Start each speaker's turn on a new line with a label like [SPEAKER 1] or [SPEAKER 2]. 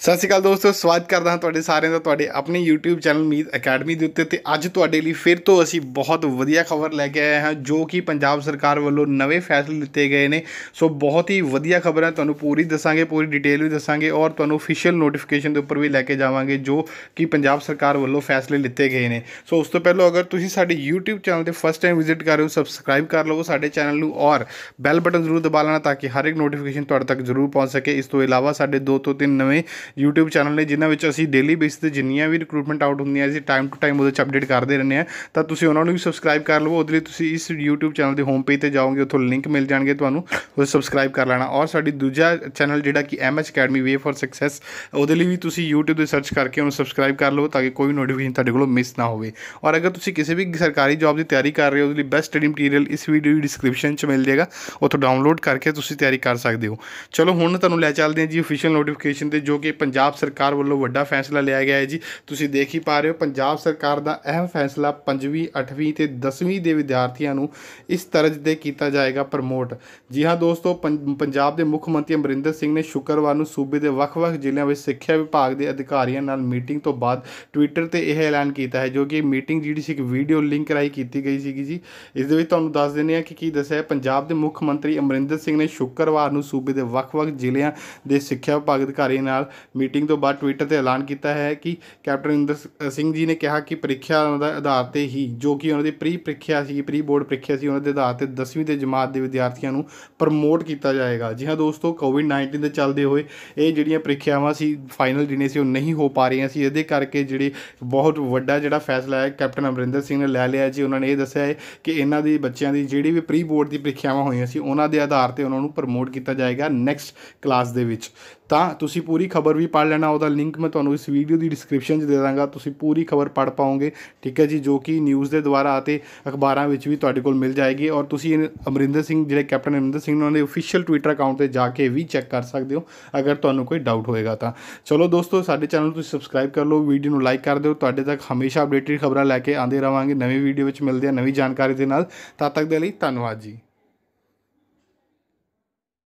[SPEAKER 1] ਸਤਿ ਸ਼੍ਰੀ ਅਕਾਲ ਦੋਸਤੋ ਸਵਾਗਤ ਕਰਦਾ ਹਾਂ ਤੁਹਾਡੇ ਸਾਰਿਆਂ ਦਾ ਤੁਹਾਡੇ ਆਪਣੇ YouTube ਚੈਨਲ ਮੀਤ ਅਕੈਡਮੀ ਦੇ ਉੱਤੇ ਤੇ ਅੱਜ ਤੁਹਾਡੇ ਲਈ ਫਿਰ ਤੋਂ ਅਸੀਂ ਬਹੁਤ ਵਧੀਆ ਖਬਰ ਲੈ ਕੇ ਆਏ ਹਾਂ ਜੋ ਕਿ ਪੰਜਾਬ ਸਰਕਾਰ ਵੱਲੋਂ ਨਵੇਂ ਫੈਸਲੇ ਲਿੱਤੇ ਗਏ ਨੇ ਸੋ ਬਹੁਤ ਹੀ ਵਧੀਆ ਖਬਰ ਹੈ ਤੁਹਾਨੂੰ ਪੂਰੀ ਦੱਸਾਂਗੇ ਪੂਰੀ ਡਿਟੇਲ ਵੀ ਦੱਸਾਂਗੇ ਔਰ ਤੁਹਾਨੂੰ ਅਫੀਸ਼ੀਅਲ ਨੋਟੀਫਿਕੇਸ਼ਨ ਦੇ ਉੱਪਰ ਵੀ ਲੈ ਕੇ ਜਾਵਾਂਗੇ ਜੋ ਕਿ ਪੰਜਾਬ ਸਰਕਾਰ ਵੱਲੋਂ ਫੈਸਲੇ ਲਿੱਤੇ ਗਏ ਨੇ ਸੋ ਉਸ ਤੋਂ ਪਹਿਲਾਂ ਅਗਰ ਤੁਸੀਂ ਸਾਡੇ YouTube ਚੈਨਲ ਤੇ ਫਸਟ ਟਾਈਮ ਵਿਜ਼ਿਟ ਕਰ ਰਹੇ ਹੋ ਸਬਸਕ੍ਰਾਈਬ ਕਰ ਲਵੋ ਸਾਡੇ ਚੈਨਲ ਨੂੰ ਔਰ ਬੈਲ ਬਟਨ ਜ਼ਰੂਰ ਦਬਾ ਲੈਣਾ ਤਾਂ ਕਿ ਹਰ ਇੱਕ ਨੋਟੀਫਿਕੇਸ਼ਨ ਤੁਹਾਡੇ ਤੱਕ ਜ਼ਰੂਰ ਪਹੁੰਚ ਸਕੇ ਇਸ ਤੋਂ ਇਲਾਵਾ ਸਾਡੇ ਦੋ ਤੋਂ ਤਿੰਨ ਨਵੇਂ YouTube ਚੈਨਲ ਨੇ ਜਿਨ੍ਹਾਂ ਵਿੱਚ ਅਸੀਂ ਡੇਲੀ ਬੇਸ ਤੇ ਜਿੰਨੀਆਂ ਵੀ ਰਿਕਰੂਟਮੈਂਟ ਆਊਟ ਹੁੰਦੀਆਂ ਅਸੀਂ ਟਾਈਮ ਟੂ ਟਾਈਮ ਉਹਦੇ ਚ ਅਪਡੇਟ ਕਰਦੇ ਰਹਿੰਦੇ ਆ ਤਾਂ ਤੁਸੀਂ ਉਹਨਾਂ ਨੂੰ ਵੀ ਸਬਸਕ੍ਰਾਈਬ ਕਰ ਲਵੋ ਉਹਦੇ ਲਈ ਤੁਸੀਂ ਇਸ YouTube ਚੈਨਲ ਦੇ ਹੋਮ ਪੇਜ ਤੇ ਜਾਓਗੇ ਉੱਥੋਂ ਲਿੰਕ ਮਿਲ ਜਾਣਗੇ ਤੁਹਾਨੂੰ ਉਹ ਸਬਸਕ੍ਰਾਈਬ ਕਰ ਲੈਣਾ ਔਰ ਸਾਡੀ ਦੂਜਾ ਚੈਨਲ ਜਿਹੜਾ ਕਿ MH academy way for success ਉਹਦੇ ਲਈ ਵੀ ਤੁਸੀਂ YouTube ਤੇ ਸਰਚ ਕਰਕੇ ਉਹਨੂੰ ਸਬਸਕ੍ਰਾਈਬ ਕਰ ਲਵੋ ਤਾਂ ਕਿ ਕੋਈ ਨੋਟੀਫਿਕੇਸ਼ਨ ਤੁਹਾਡੇ ਕੋਲੋਂ ਮਿਸ ਨਾ ਹੋਵੇ ਔਰ ਅਗਰ ਤੁਸੀਂ ਕਿਸੇ ਵੀ ਸਰਕਾਰੀ ਜੌਬ ਦੀ ਤਿਆਰੀ ਕਰ ਰਹੇ ਹੋ ਉਹਦੇ ਲਈ ਬੈਸਟ ਸਟੱਡੀ ਮਟੀਰੀਅਲ ਇਸ ਵੀਡੀਓ ਦੀ ਡਿਸਕ੍ਰਿਪਸ਼ਨ 'ਚ ਮਿਲ ਜਾਏਗਾ ਉੱਥੋਂ ਡਾਊਨਲੋਡ ਕਰਕੇ ਤੁਸੀਂ ਤਿਆਰੀ ਕਰ ਸਕਦੇ ਹੋ ਚਲੋ ਹੁਣ ਤੁਹਾਨੂੰ ਲੈ ਚੱਲਦੇ ਹਾਂ ਜੀ ਅਫੀਸ਼ੀਅਲ ਨੋਟੀਫਿਕੇਸ਼ਨ ਤੇ ਜੋ ਕਿ ਪੰਜਾਬ ਸਰਕਾਰ ਵੱਲੋਂ ਵੱਡਾ ਫੈਸਲਾ ਲਿਆ ਗਿਆ ਹੈ ਜੀ ਤੁਸੀਂ ਦੇਖ ਹੀ ਪਾ ਰਹੇ ਹੋ ਪੰਜਾਬ ਸਰਕਾਰ ਦਾ ਅਹਿਮ ਫੈਸਲਾ 5ਵੀਂ 8ਵੀਂ ਤੇ 10ਵੀਂ ਦੇ ਵਿਦਿਆਰਥੀਆਂ ਨੂੰ ਇਸ ਤਰਜ ਦੇ ਕੀਤਾ ਜਾਏਗਾ ਪ੍ਰਮੋਟ ਜੀ ਹਾਂ ਦੋਸਤੋ ਪੰਜਾਬ ਦੇ ਮੁੱਖ ਮੰਤਰੀ ਅਮਰਿੰਦਰ ਸਿੰਘ ਨੇ ਸ਼ੁੱਕਰਵਾਰ ਨੂੰ ਸੂਬੇ ਦੇ ਵੱਖ-ਵੱਖ ਜ਼ਿਲ੍ਹਿਆਂ ਵਿੱਚ ਸਿੱਖਿਆ ਵਿਭਾਗ ਦੇ ਅਧਿਕਾਰੀਆਂ ਨਾਲ ਮੀਟਿੰਗ ਤੋਂ ਬਾਅਦ ਟਵਿੱਟਰ ਤੇ ਇਹ ਐਲਾਨ ਕੀਤਾ ਹੈ ਜੋ ਕਿ ਮੀਟਿੰਗ ਜਿਹੜੀ ਸੀ ਇੱਕ ਵੀਡੀਓ ਲਿੰਕ ਰਾਹੀਂ ਕੀਤੀ ਗਈ ਸੀਗੀ ਜੀ ਇਸ ਦੇ ਵਿੱਚ ਤੁਹਾਨੂੰ ਦੱਸ ਦਿੰਦੇ ਆ ਕਿ ਕੀ ਦੱਸਿਆ ਪੰਜਾਬ ਦੇ ਮੁੱਖ ਮੰਤਰੀ ਅਮਰਿੰਦਰ ਸਿੰਘ ਨੇ ਸ਼ੁੱਕਰਵਾਰ ਨੂੰ ਸੂਬੇ ਦੇ ਵੱਖ-ਵੱਖ ਜ਼ਿਲ੍ਹਿਆਂ ਦੇ ਸਿੱਖਿਆ ਵਿਭਾਗ ਅਧਿਕਾਰੀਆਂ ਨਾਲ ਮੀਟਿੰਗ ਤੋਂ ਬਾਅਦ ਟਵਿੱਟਰ ਤੇ ਐਲਾਨ ਕੀਤਾ ਹੈ ਕਿ ਕੈਪਟਨ ਇੰਦਰ ਸਿੰਘ ਜੀ ਨੇ ਕਿਹਾ ਕਿ ਪ੍ਰੀਖਿਆ ਦਾ ਆਧਾਰ ਤੇ ਹੀ ਜੋ ਕਿ ਉਹਨਾਂ ਦੀ ਪ੍ਰੀ ਪ੍ਰੀਖਿਆ ਸੀ ਪ੍ਰੀ ਬੋਰਡ ਪ੍ਰੀਖਿਆ ਸੀ ਉਹਨਾਂ ਦੇ ਆਧਾਰ ਤੇ 10ਵੀਂ ਦੇ ਜਮਾਤ ਦੇ ਵਿਦਿਆਰਥੀਆਂ ਨੂੰ ਪ੍ਰਮੋਟ ਕੀਤਾ ਜਾਏਗਾ ਜੀ ਹਾਂ ਦੋਸਤੋ ਕੋਵਿਡ-19 ਦੇ ਚੱਲਦੇ ਹੋਏ ਇਹ ਜਿਹੜੀਆਂ ਪ੍ਰੀਖਿਆਵਾਂ ਸੀ ਫਾਈਨਲ ਜਿਹਨੇ ਸੀ ਉਹ ਨਹੀਂ ਹੋ ਪਾ ਰਹੀਆਂ ਸੀ ਇਹਦੇ ਕਰਕੇ ਜਿਹੜੇ ਬਹੁਤ ਵੱਡਾ ਜਿਹੜਾ ਫੈਸਲਾ ਹੈ ਕੈਪਟਨ ਅਮਰਿੰਦਰ ਸਿੰਘ ਨੇ ਲੈ ਲਿਆ ਜੀ ਉਹਨਾਂ ਨੇ ਇਹ ਦੱਸਿਆ ਹੈ ਕਿ ਇਹਨਾਂ ਦੇ ਬੱਚਿਆਂ ਦੀ ਜਿਹੜੀ ਵੀ ਪ੍ਰੀ ਬੋਰਡ ਦੀ ਪ੍ਰੀਖਿਆਵਾਂ ਹੋਈਆਂ ਸੀ ਉਹਨਾਂ ਦੇ ਆਧਾਰ ਤੇ ਉਹਨਾਂ ਨੂੰ ਪ੍ਰਮੋਟ ਕੀਤਾ ਜਾਏਗਾ ਨੈਕਸਟ ਕਲਾਸ ਦੇ ਵਿੱਚ ਤਾਂ ਤੁਸੀਂ ਪੂਰੀ ਖਬਰ ਖਬਰ ਵੀ ਪੜ ਲੈਣਾ ਉਹਦਾ ਲਿੰਕ ਮੈਂ ਤੁਹਾਨੂੰ ਇਸ ਵੀਡੀਓ ਦੀ ਡਿਸਕ੍ਰਿਪਸ਼ਨ 'ਚ ਦੇ ਦਾਂਗਾ ਤੁਸੀਂ ਪੂਰੀ ਖਬਰ ਪੜ ਪਾਓਗੇ ਠੀਕ ਹੈ ਜੀ ਜੋ ਕਿ ਨਿਊਜ਼ ਦੇ ਦੁਆਰਾ ਅਤੇ ਅਖਬਾਰਾਂ ਵਿੱਚ ਵੀ ਤੁਹਾਡੇ ਕੋਲ ਮਿਲ ਜਾਏਗੀ ਔਰ ਤੁਸੀਂ ਅਮਰਿੰਦਰ ਸਿੰਘ ਜਿਹੜੇ ਕੈਪਟਨ ਅਮਰਿੰਦਰ ਸਿੰਘ ਉਹਨਾਂ ਦੇ ਅਫੀਸ਼ੀਅਲ ਟਵਿੱਟਰ ਅਕਾਊਂਟ ਤੇ ਜਾ ਕੇ ਵੀ ਚੈੱਕ ਕਰ ਸਕਦੇ ਹੋ ਅਗਰ ਤੁਹਾਨੂੰ ਕੋਈ ਡਾਊਟ ਹੋਏਗਾ ਤਾਂ ਚਲੋ ਦੋਸਤੋ ਸਾਡੇ ਚੈਨਲ ਨੂੰ ਤੁਸੀਂ ਸਬਸਕ੍ਰਾਈਬ ਕਰ ਲਓ ਵੀਡੀਓ ਨੂੰ ਲਾਈਕ ਕਰ ਦਿਓ ਤੁਹਾਡੇ ਤੱਕ ਹਮੇਸ਼ਾ ਅਪਡੇਟਡ ਖਬਰਾਂ ਲੈ ਕੇ ਆਉਂਦੇ ਰਵਾਂਗੇ ਨਵੀਂ ਵੀਡੀਓ ਵਿੱਚ ਮਿਲਦੇ ਆ ਨਵੀਂ ਜਾਣਕਾਰੀ ਦੇ ਨਾਲ ਤਦ ਤੱਕ ਦੇ ਲਈ ਧੰਨਵਾਦ ਜੀ